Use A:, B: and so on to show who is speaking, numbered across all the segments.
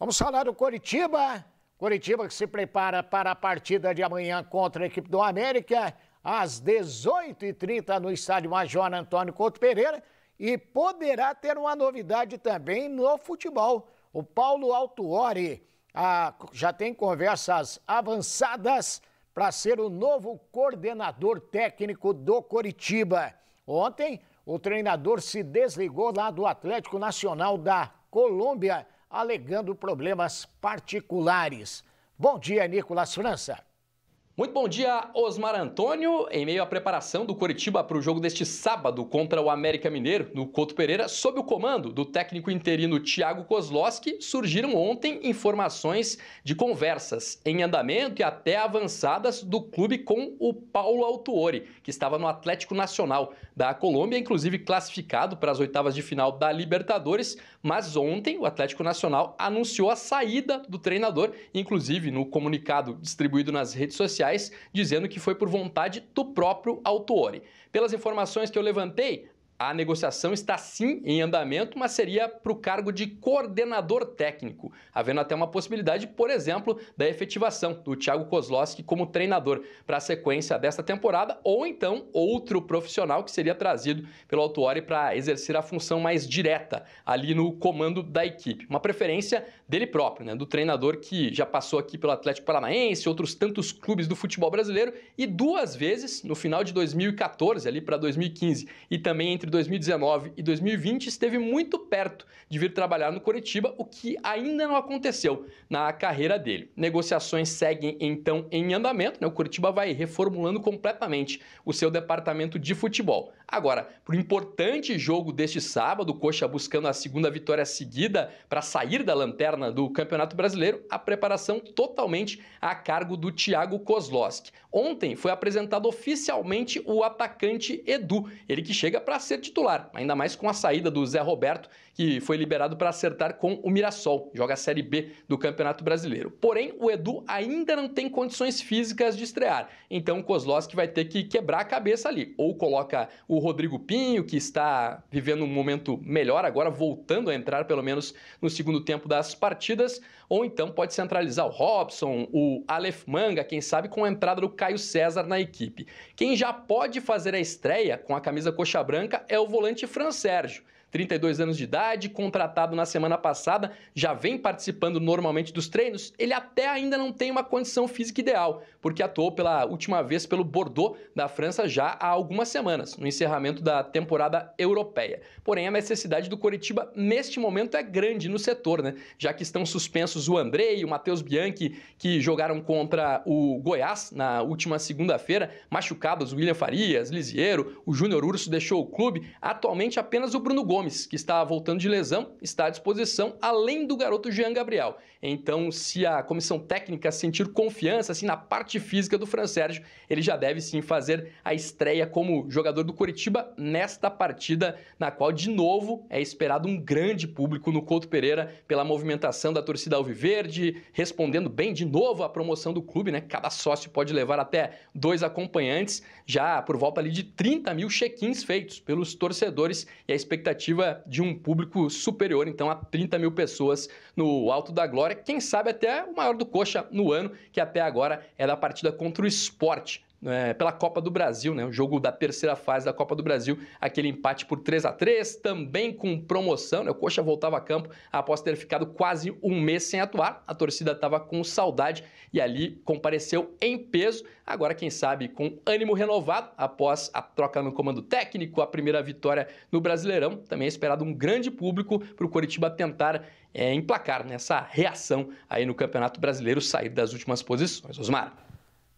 A: Vamos falar do Coritiba. Coritiba que se prepara para a partida de amanhã contra a equipe do América, às 18h30 no estádio Major Antônio Couto Pereira. E poderá ter uma novidade também no futebol. O Paulo Altuori já tem conversas avançadas para ser o novo coordenador técnico do Coritiba. Ontem, o treinador se desligou lá do Atlético Nacional da Colômbia alegando problemas particulares. Bom dia, Nicolas França.
B: Muito bom dia, Osmar Antônio. Em meio à preparação do Curitiba para o jogo deste sábado contra o América Mineiro, no Couto Pereira, sob o comando do técnico interino Thiago Kozlowski, surgiram ontem informações de conversas em andamento e até avançadas do clube com o Paulo Autuori, que estava no Atlético Nacional da Colômbia, inclusive classificado para as oitavas de final da Libertadores. Mas ontem o Atlético Nacional anunciou a saída do treinador, inclusive no comunicado distribuído nas redes sociais sociais dizendo que foi por vontade do próprio Autuori. Pelas informações que eu levantei, a negociação está sim em andamento, mas seria para o cargo de coordenador técnico, havendo até uma possibilidade, por exemplo, da efetivação do Thiago Kozlowski como treinador para a sequência desta temporada, ou então outro profissional que seria trazido pelo Autuori para exercer a função mais direta ali no comando da equipe. Uma preferência dele próprio, né, do treinador que já passou aqui pelo Atlético Paranaense, outros tantos clubes do futebol brasileiro e duas vezes no final de 2014 ali para 2015 e também entre 2019 e 2020 esteve muito perto de vir trabalhar no Coritiba, o que ainda não aconteceu na carreira dele. Negociações seguem então em andamento, né? o Coritiba vai reformulando completamente o seu departamento de futebol. Agora, para o importante jogo deste sábado, o Coxa buscando a segunda vitória seguida para sair da lanterna do Campeonato Brasileiro, a preparação totalmente a cargo do Thiago Kozlowski. Ontem foi apresentado oficialmente o atacante Edu, ele que chega para ser titular, ainda mais com a saída do Zé Roberto, que foi liberado para acertar com o Mirassol, joga a Série B do Campeonato Brasileiro. Porém, o Edu ainda não tem condições físicas de estrear, então o Kozlowski vai ter que quebrar a cabeça ali. Ou coloca o Rodrigo Pinho, que está vivendo um momento melhor agora, voltando a entrar pelo menos no segundo tempo das partidas, ou então pode centralizar o Robson, o Aleph Manga, quem sabe com a entrada do Caio César na equipe. Quem já pode fazer a estreia com a camisa coxa branca é o volante Fran Sérgio. 32 anos de idade, contratado na semana passada, já vem participando normalmente dos treinos. Ele até ainda não tem uma condição física ideal, porque atuou pela última vez pelo Bordeaux da França já há algumas semanas, no encerramento da temporada europeia. Porém, a necessidade do Coritiba neste momento é grande no setor, né? Já que estão suspensos o André e o Matheus Bianchi, que jogaram contra o Goiás na última segunda-feira, machucados William Farias, Lisiero, o Júnior Urso deixou o clube, atualmente apenas o Bruno Gomes Gomes, que está voltando de lesão, está à disposição, além do garoto Jean Gabriel. Então, se a comissão técnica sentir confiança assim, na parte física do Fran Sérgio, ele já deve sim fazer a estreia como jogador do Coritiba nesta partida, na qual, de novo, é esperado um grande público no Couto Pereira pela movimentação da torcida Alviverde, respondendo bem de novo à promoção do clube, né? Cada sócio pode levar até dois acompanhantes, já por volta ali de 30 mil check-ins feitos pelos torcedores e a expectativa expectativa de um público superior, então, a 30 mil pessoas no Alto da Glória. Quem sabe até o maior do Coxa no ano, que até agora é da partida contra o esporte é, pela Copa do Brasil, né? O jogo da terceira fase da Copa do Brasil, aquele empate por 3 a 3 também com promoção, né? O Coxa voltava a campo após ter ficado quase um mês sem atuar. A torcida estava com saudade e ali compareceu em peso. Agora, quem sabe, com ânimo renovado após a troca no comando técnico, a primeira vitória no Brasileirão. Também é esperado um grande público para o Coritiba tentar é, emplacar nessa reação aí no Campeonato Brasileiro, sair das últimas posições. Osmar.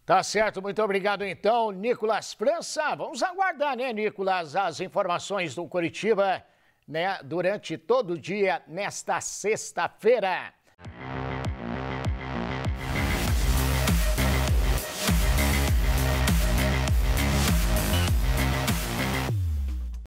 B: Tá certo, muito obrigado então,
A: Nicolas França. Vamos aguardar, né, Nicolas, as informações do Curitiba, né, durante todo o dia nesta sexta-feira.